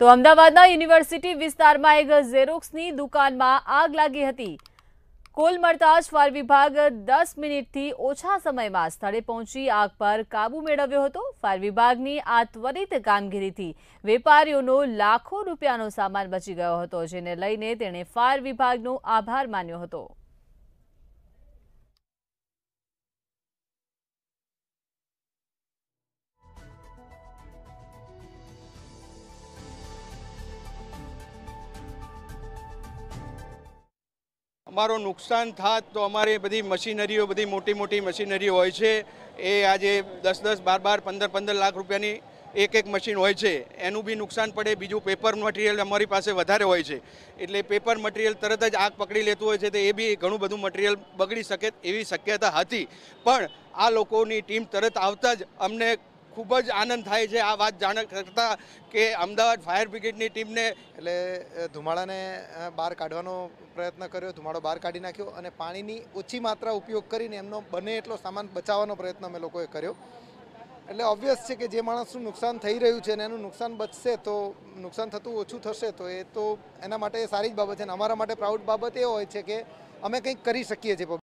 તો અમદાવાદના યુનિવર્સિટી વિસ્તારમાં એક ઝેરોક્સની દુકાનમાં આગ લાગી હતી કોલ મળતા જ ફાયર વિભાગ દસ મિનિટથી ઓછા સમયમાં સ્થળે પહોંચી આગ પર કાબુ મેળવ્યો હતો ફાયર વિભાગની આ ત્વરિત કામગીરીથી વેપારીઓનો લાખો રૂપિયાનો સામાન બચી ગયો હતો જેને લઈને તેણે ફાયર વિભાગનો આભાર માન્યો હતો અમારો નુકસાન થાત તો અમારે બધી મશીનરીઓ બધી મોટી મોટી મશીનરીઓ હોય છે એ આજે દસ દસ બાર બાર પંદર પંદર લાખ રૂપિયાની એક એક મશીન હોય છે એનું બી નુકસાન પડે બીજું પેપર મટીરિયલ અમારી પાસે વધારે હોય છે એટલે પેપર મટીરિયલ તરત જ આગ પકડી લેતું હોય છે તો એ બી ઘણું બધું મટીરિયલ બગડી શકે એવી શક્યતા હતી પણ આ લોકોની ટીમ તરત આવતા જ અમને ખૂબ જ આનંદ થાય છે આ વાત જાણ કરતાં કે અમદાવાદ ફાયર બ્રિગેડની ટીમને એટલે ધુમાડાને બહાર કાઢવાનો પ્રયત્ન કર્યો ધુમાડો બહાર કાઢી નાખ્યો અને પાણીની ઓછી માત્રા ઉપયોગ કરીને એમનો બને એટલો સામાન બચાવવાનો પ્રયત્ન અમે લોકોએ કર્યો એટલે ઓબ્વિયસ છે કે જે માણસનું નુકસાન થઈ રહ્યું છે અને એનું નુકસાન બચશે તો નુકસાન થતું ઓછું થશે તો એ તો એના માટે સારી જ બાબત છે અને અમારા માટે પ્રાઉડ બાબત એ હોય છે કે અમે કંઈક કરી શકીએ છીએ